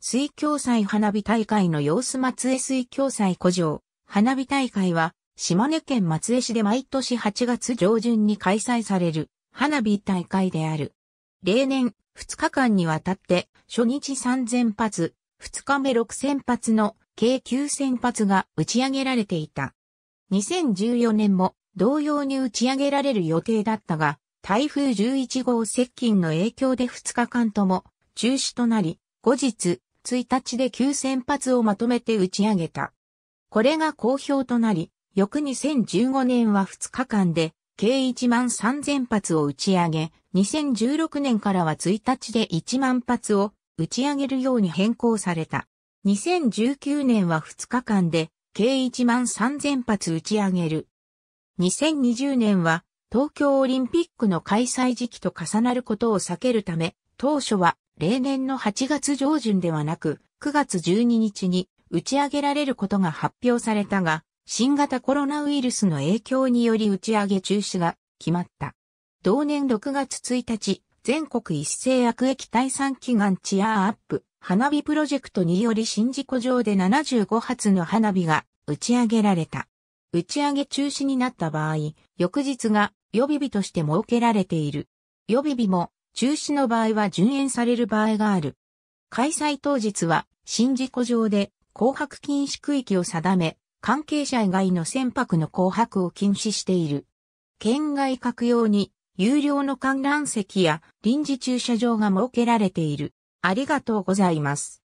水郷祭花火大会の様子松江水郷祭古城花火大会は島根県松江市で毎年8月上旬に開催される花火大会である。例年2日間にわたって初日3000発、2日目6000発の計9000発が打ち上げられていた。2014年も同様に打ち上げられる予定だったが、台風11号接近の影響で2日間とも中止となり、後日1日で9000発をまとめて打ち上げた。これが好評となり、翌2015年は2日間で計1万3000発を打ち上げ、2016年からは1日で1万発を打ち上げるように変更された。2019年は2日間で計1万3000発打ち上げる。2020年は東京オリンピックの開催時期と重なることを避けるため、当初は例年の8月上旬ではなく、9月12日に打ち上げられることが発表されたが、新型コロナウイルスの影響により打ち上げ中止が決まった。同年6月1日、全国一斉悪液退散祈願チアアップ花火プロジェクトにより新事故上で75発の花火が打ち上げられた。打ち上げ中止になった場合、翌日が予備日として設けられている。予備日も中止の場合は順延される場合がある。開催当日は、新事故上で、紅白禁止区域を定め、関係者以外の船舶の紅白を禁止している。県外各用に、有料の観覧席や臨時駐車場が設けられている。ありがとうございます。